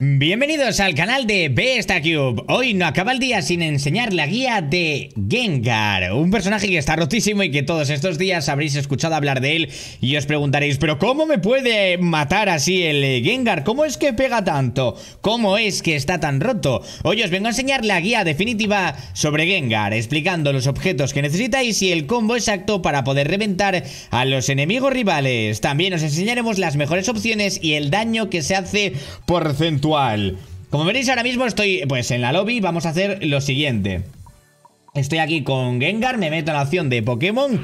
Bienvenidos al canal de BestaCube. Hoy no acaba el día sin enseñar la guía de Gengar, un personaje que está rotísimo y que todos estos días habréis escuchado hablar de él y os preguntaréis, pero ¿cómo me puede matar así el Gengar? ¿Cómo es que pega tanto? ¿Cómo es que está tan roto? Hoy os vengo a enseñar la guía definitiva sobre Gengar, explicando los objetos que necesitáis y el combo exacto para poder reventar a los enemigos rivales. También os enseñaremos las mejores opciones y el daño que se hace por centurio. Como veréis ahora mismo estoy pues en la lobby, vamos a hacer lo siguiente. Estoy aquí con Gengar, me meto en la opción de Pokémon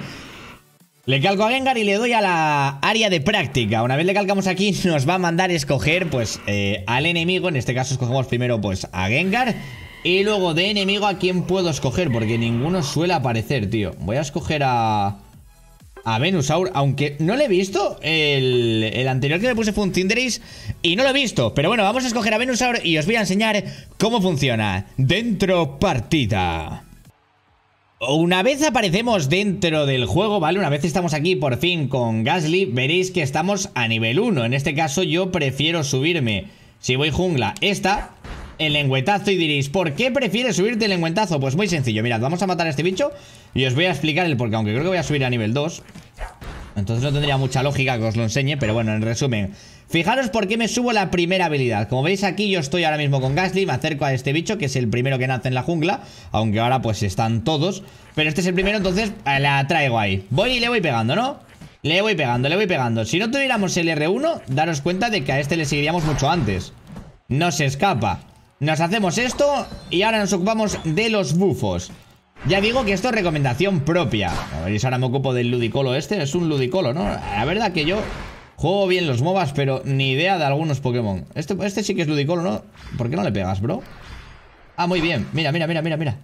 le calco a Gengar y le doy a la área de práctica. Una vez le calcamos aquí, nos va a mandar escoger pues eh, al enemigo. En este caso escogemos primero pues a Gengar. Y luego de enemigo a quién puedo escoger, porque ninguno suele aparecer, tío. Voy a escoger a a Venusaur, aunque no le he visto. El, el anterior que me puse fue un y no lo he visto. Pero bueno, vamos a escoger a Venusaur y os voy a enseñar cómo funciona. Dentro partida. Una vez aparecemos dentro del juego, ¿vale? Una vez estamos aquí por fin con Gasly, veréis que estamos a nivel 1. En este caso yo prefiero subirme, si voy jungla, esta el lengüetazo y diréis, ¿por qué prefieres subirte el lengüetazo? Pues muy sencillo, mirad, vamos a matar a este bicho y os voy a explicar el porqué, aunque creo que voy a subir a nivel 2. Entonces no tendría mucha lógica que os lo enseñe, pero bueno, en resumen. Fijaros por qué me subo la primera habilidad. Como veis aquí yo estoy ahora mismo con Gasly, me acerco a este bicho que es el primero que nace en la jungla, aunque ahora pues están todos. Pero este es el primero, entonces eh, la traigo ahí. Voy y le voy pegando, ¿no? Le voy pegando, le voy pegando. Si no tuviéramos el R1, daros cuenta de que a este le seguiríamos mucho antes. No se escapa. Nos hacemos esto y ahora nos ocupamos de los bufos. Ya digo que esto es recomendación propia. A ver, ahora me ocupo del ludicolo este. Es un ludicolo, ¿no? La verdad que yo juego bien los MOBAs, pero ni idea de algunos Pokémon. Este, este sí que es ludicolo, ¿no? ¿Por qué no le pegas, bro? Ah, muy bien. Mira, mira, mira, mira, mira.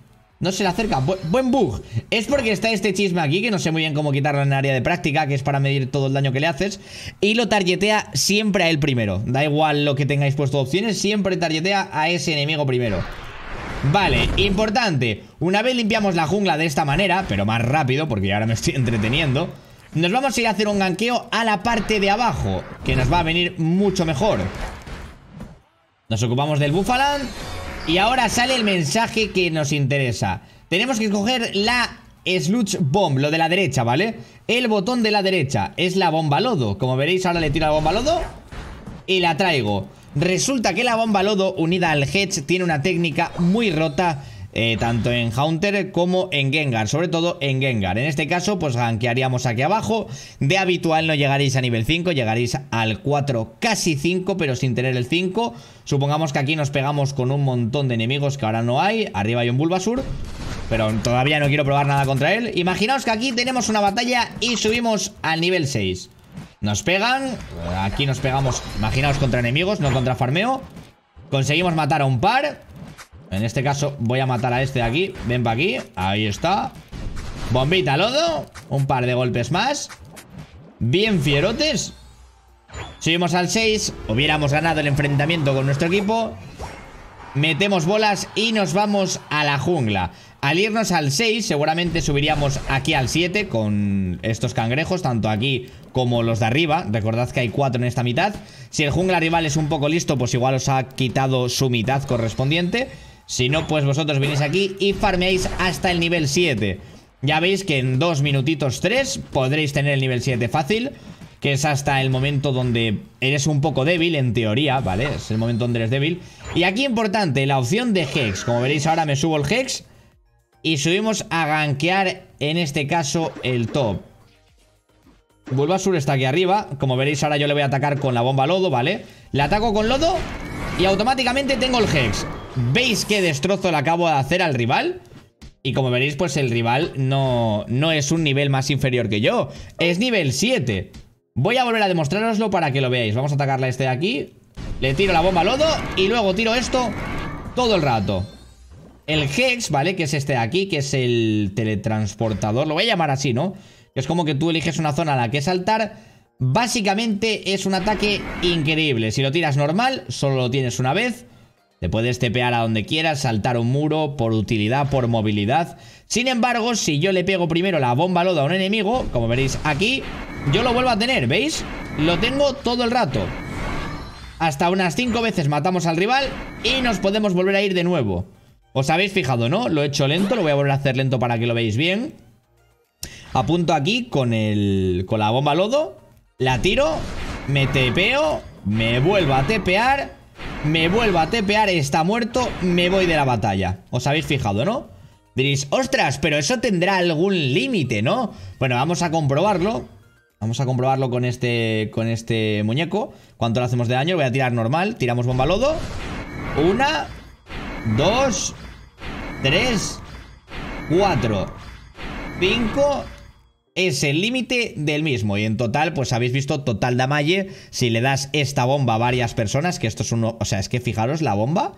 No se le acerca. buen bug. Es porque está este chisme aquí, que no sé muy bien cómo quitarlo en área de práctica, que es para medir todo el daño que le haces. Y lo targetea siempre a él primero. Da igual lo que tengáis puesto opciones, siempre targetea a ese enemigo primero. Vale, importante. Una vez limpiamos la jungla de esta manera, pero más rápido, porque ahora me estoy entreteniendo, nos vamos a ir a hacer un ganqueo a la parte de abajo, que nos va a venir mucho mejor. Nos ocupamos del Bufaland y ahora sale el mensaje que nos interesa. Tenemos que escoger la Sludge Bomb, lo de la derecha, ¿vale? El botón de la derecha es la bomba lodo. Como veréis, ahora le tiro la bomba lodo y la traigo. Resulta que la bomba lodo unida al hedge tiene una técnica muy rota eh, tanto en Haunter como en Gengar, sobre todo en Gengar. En este caso, pues gankearíamos aquí abajo. De habitual no llegaréis a nivel 5, llegaréis al 4, casi 5, pero sin tener el 5. Supongamos que aquí nos pegamos con un montón de enemigos que ahora no hay. Arriba hay un Bulbasur. Pero todavía no quiero probar nada contra él. Imaginaos que aquí tenemos una batalla y subimos al nivel 6. Nos pegan. Aquí nos pegamos, imaginaos, contra enemigos, no contra farmeo. Conseguimos matar a un par. En este caso voy a matar a este de aquí Ven para aquí, ahí está Bombita lodo, un par de golpes más Bien fierotes Subimos al 6 Hubiéramos ganado el enfrentamiento con nuestro equipo Metemos bolas y nos vamos a la jungla Al irnos al 6 seguramente subiríamos aquí al 7 Con estos cangrejos, tanto aquí como los de arriba Recordad que hay 4 en esta mitad Si el jungla rival es un poco listo pues igual os ha quitado su mitad correspondiente si no, pues vosotros venís aquí y farmeáis hasta el nivel 7. Ya veis que en dos minutitos 3 podréis tener el nivel 7 fácil, que es hasta el momento donde eres un poco débil, en teoría, ¿vale? Es el momento donde eres débil. Y aquí importante, la opción de Hex. Como veréis ahora me subo el Hex y subimos a gankear, en este caso, el top. sur está aquí arriba. Como veréis ahora yo le voy a atacar con la bomba lodo, ¿vale? Le ataco con lodo y automáticamente tengo el Hex. ¿Veis qué destrozo le acabo de hacer al rival? Y como veréis, pues el rival no, no es un nivel más inferior que yo. Es nivel 7. Voy a volver a demostraroslo para que lo veáis. Vamos a atacarle a este de aquí. Le tiro la bomba lodo y luego tiro esto todo el rato. El Hex, ¿vale? Que es este de aquí, que es el teletransportador. Lo voy a llamar así, ¿no? Que es como que tú eliges una zona a la que saltar. Básicamente es un ataque increíble. Si lo tiras normal, solo lo tienes una vez. Te puedes tepear a donde quieras, saltar un muro, por utilidad, por movilidad. Sin embargo, si yo le pego primero la bomba lodo a un enemigo, como veréis aquí, yo lo vuelvo a tener, ¿veis? Lo tengo todo el rato. Hasta unas cinco veces matamos al rival y nos podemos volver a ir de nuevo. Os habéis fijado, ¿no? Lo he hecho lento, lo voy a volver a hacer lento para que lo veáis bien. Apunto aquí con, el, con la bomba lodo, la tiro, me tepeo, me vuelvo a tepear me vuelvo a tepear, está muerto, me voy de la batalla. ¿Os habéis fijado, no? Diréis, ostras, pero eso tendrá algún límite, ¿no? Bueno, vamos a comprobarlo. Vamos a comprobarlo con este, con este muñeco. ¿Cuánto le hacemos de daño? voy a tirar normal. Tiramos bomba lodo. Una, dos, tres, cuatro, cinco, es el límite del mismo y en total pues habéis visto total damage si le das esta bomba a varias personas que esto es uno, o sea es que fijaros la bomba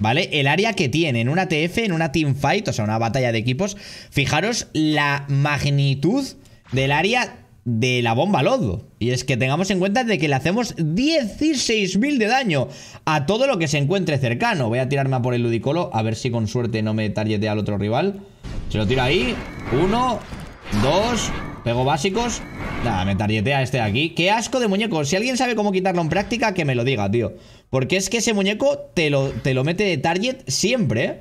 ¿Vale? El área que tiene en una TF, en una teamfight, o sea, una batalla de equipos, fijaros la magnitud del área de la bomba lodo. Y es que tengamos en cuenta de que le hacemos 16.000 de daño a todo lo que se encuentre cercano. Voy a tirarme a por el ludicolo, a ver si con suerte no me targetea al otro rival. Se lo tiro ahí. Uno, Dos. Pego básicos. Nada, me tarjetea este de aquí. Qué asco de muñeco. Si alguien sabe cómo quitarlo en práctica, que me lo diga, tío. Porque es que ese muñeco te lo, te lo mete de target siempre, ¿eh?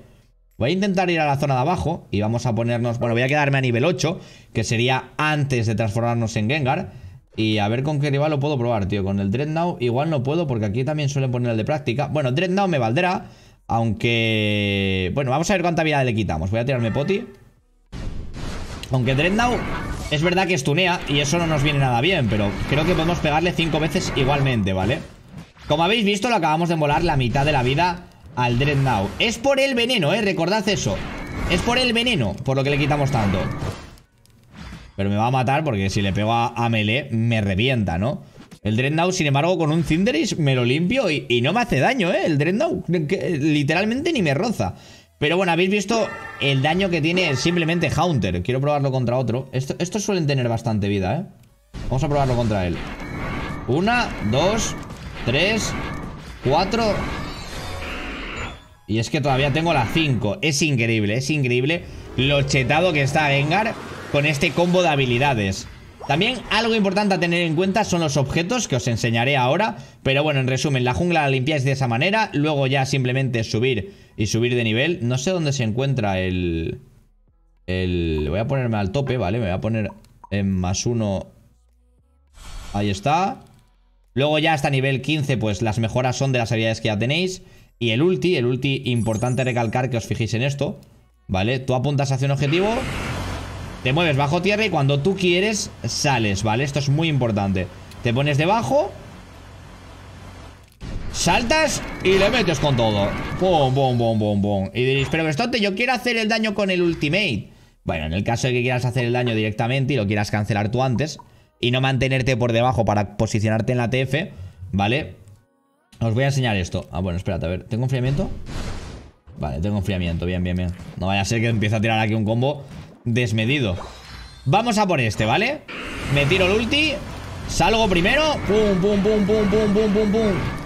Voy a intentar ir a la zona de abajo y vamos a ponernos... Bueno, voy a quedarme a nivel 8, que sería antes de transformarnos en Gengar. Y a ver con qué rival lo puedo probar, tío. Con el Dreadnought igual no puedo porque aquí también suelen poner el de práctica. Bueno, Dreadnought me valdrá, aunque... Bueno, vamos a ver cuánta vida le quitamos. Voy a tirarme poti. Aunque Dreadnought es verdad que estunea y eso no nos viene nada bien, pero creo que podemos pegarle cinco veces igualmente, ¿vale? Como habéis visto, lo acabamos de molar la mitad de la vida al Dreadnought. Es por el veneno, ¿eh? Recordad eso. Es por el veneno, por lo que le quitamos tanto. Pero me va a matar porque si le pego a, melee, me revienta, ¿no? El Dreadnought, sin embargo, con un Cinderis me lo limpio y, no me hace daño, ¿eh? El Dreadnought literalmente ni me roza. Pero bueno, habéis visto el daño que tiene simplemente Haunter. Quiero probarlo contra otro. estos suelen tener bastante vida, ¿eh? Vamos a probarlo contra él. Una, dos, tres, cuatro... Y es que todavía tengo la 5. Es increíble, es increíble lo chetado que está Engar con este combo de habilidades. También algo importante a tener en cuenta son los objetos que os enseñaré ahora. Pero bueno, en resumen, la jungla la limpiáis de esa manera. Luego ya simplemente subir y subir de nivel. No sé dónde se encuentra el... El... Voy a ponerme al tope, ¿vale? Me voy a poner en más uno. Ahí está. Luego ya hasta nivel 15, pues las mejoras son de las habilidades que ya tenéis. Y el ulti, el ulti, importante recalcar que os fijéis en esto. ¿Vale? Tú apuntas hacia un objetivo, te mueves bajo tierra y cuando tú quieres sales, ¿vale? Esto es muy importante. Te pones debajo Saltas y le metes con todo Pum, pum, pum, pum, pum Y diréis, pero te yo quiero hacer el daño con el ultimate Bueno, en el caso de que quieras hacer el daño directamente Y lo quieras cancelar tú antes Y no mantenerte por debajo para posicionarte en la TF ¿Vale? Os voy a enseñar esto Ah, bueno, espérate, a ver ¿Tengo enfriamiento? Vale, tengo enfriamiento, bien, bien, bien No vaya a ser que empiece a tirar aquí un combo desmedido Vamos a por este, ¿vale? Me tiro el ulti Salgo primero Pum, pum, pum, pum, pum, pum, pum, pum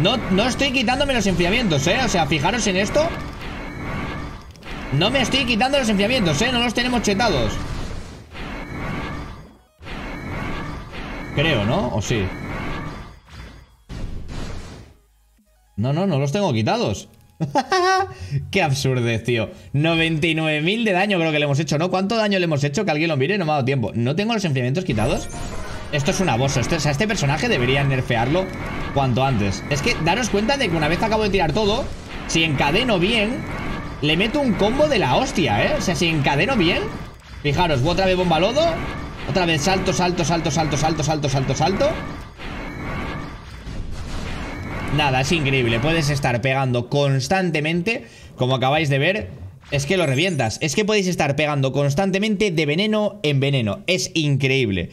No, estoy quitándome los enfriamientos, ¿eh? O sea, fijaros en esto No me estoy quitando los enfriamientos, ¿eh? No los tenemos chetados Creo, ¿no? ¿O sí? No, no, no los tengo quitados Qué absurdez, tío 99.000 de daño creo que le hemos hecho, ¿no? ¿Cuánto daño le hemos hecho? Que alguien lo mire, no me ha dado tiempo ¿No tengo los enfriamientos quitados? Esto es una bosa o sea, este personaje debería nerfearlo cuanto antes. Es que daros cuenta de que una vez acabo de tirar todo, si encadeno bien, le meto un combo de la hostia, ¿eh? O sea, si encadeno bien, fijaros, otra vez bomba lodo, otra vez salto, salto, salto, salto, salto, salto, salto, salto. Nada, es increíble. Puedes estar pegando constantemente, como acabáis de ver. Es que lo revientas. Es que podéis estar pegando constantemente de veneno en veneno. Es increíble.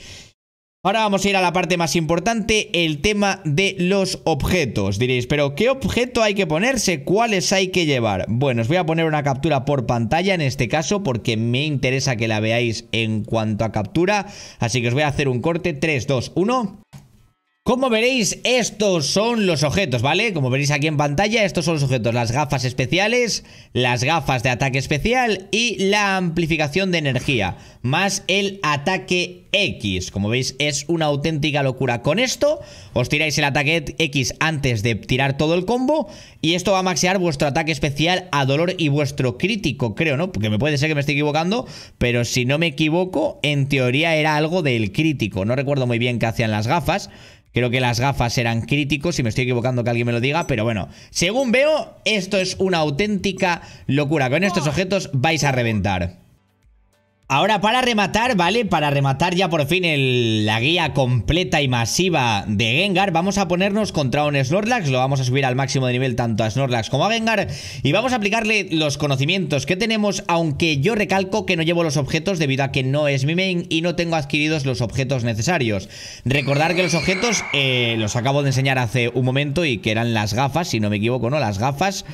Ahora vamos a ir a la parte más importante, el tema de los objetos. Diréis, pero ¿qué objeto hay que ponerse? ¿Cuáles hay que llevar? Bueno, os voy a poner una captura por pantalla en este caso porque me interesa que la veáis en cuanto a captura. Así que os voy a hacer un corte. 3, 2, 1. Como veréis, estos son los objetos, ¿vale? Como veréis aquí en pantalla, estos son los objetos. Las gafas especiales, las gafas de ataque especial y la amplificación de energía. Más el ataque X. Como veis, es una auténtica locura. Con esto, os tiráis el ataque X antes de tirar todo el combo. Y esto va a maxear vuestro ataque especial a dolor y vuestro crítico, creo, ¿no? Porque me puede ser que me esté equivocando. Pero si no me equivoco, en teoría era algo del crítico. No recuerdo muy bien qué hacían las gafas. Creo que las gafas eran críticos, si me estoy equivocando que alguien me lo diga, pero bueno, según veo, esto es una auténtica locura. Con estos objetos vais a reventar. Ahora para rematar, ¿vale? Para rematar ya por fin la guía completa y masiva de Gengar Vamos a ponernos contra un Snorlax Lo vamos a subir al máximo de nivel tanto a Snorlax como a Gengar Y vamos a aplicarle los conocimientos que tenemos Aunque yo recalco que no llevo los objetos debido a que no es mi main Y no tengo adquiridos los objetos necesarios Recordar que los objetos eh, los acabo de enseñar hace un momento Y que eran las gafas, si no me equivoco, ¿no? Las gafas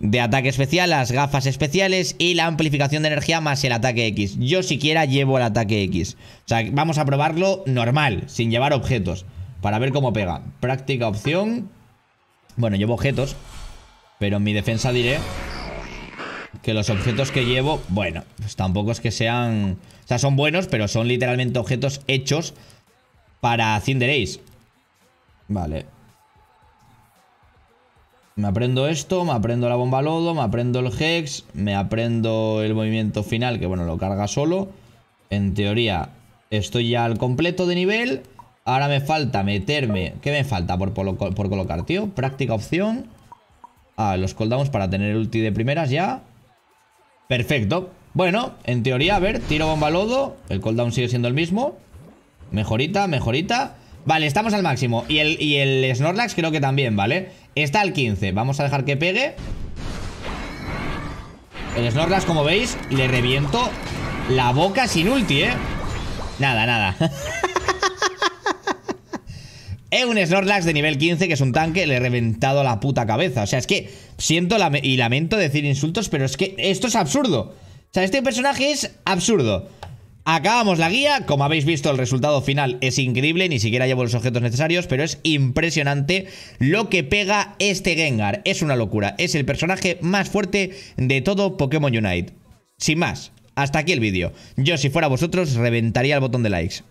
de ataque especial, las gafas especiales y la amplificación de energía más el ataque X. Yo siquiera llevo el ataque X. O sea, vamos a probarlo normal, sin llevar objetos, para ver cómo pega. Práctica opción. Bueno, llevo objetos, pero en mi defensa diré que los objetos que llevo, bueno, pues tampoco es que sean... O sea, son buenos, pero son literalmente objetos hechos para Cinderace. Vale, me aprendo esto, me aprendo la bomba lodo, me aprendo el hex, me aprendo el movimiento final, que bueno, lo carga solo. En teoría, estoy ya al completo de nivel. Ahora me falta meterme... ¿Qué me falta por, colocar, tío? Práctica opción. Ah, los cooldowns para tener ulti de primeras ya. Perfecto. Bueno, en teoría, a ver, tiro bomba lodo. El cooldown sigue siendo el mismo. Mejorita, mejorita. Vale, estamos al máximo. Y el, y el Snorlax creo que también, ¿vale? Está al 15. Vamos a dejar que pegue. El Snorlax, como veis, le reviento la boca sin ulti, ¿eh? Nada, nada. Es un Snorlax de nivel 15, que es un tanque, le he reventado la puta cabeza. O sea, es que siento y lamento decir insultos, pero es que esto es absurdo. O sea, este personaje es absurdo. Acabamos la guía, como habéis visto el resultado final es increíble, ni siquiera llevo los objetos necesarios, pero es impresionante lo que pega este Gengar, es una locura, es el personaje más fuerte de todo Pokémon Unite. Sin más, hasta aquí el vídeo, yo si fuera vosotros reventaría el botón de likes.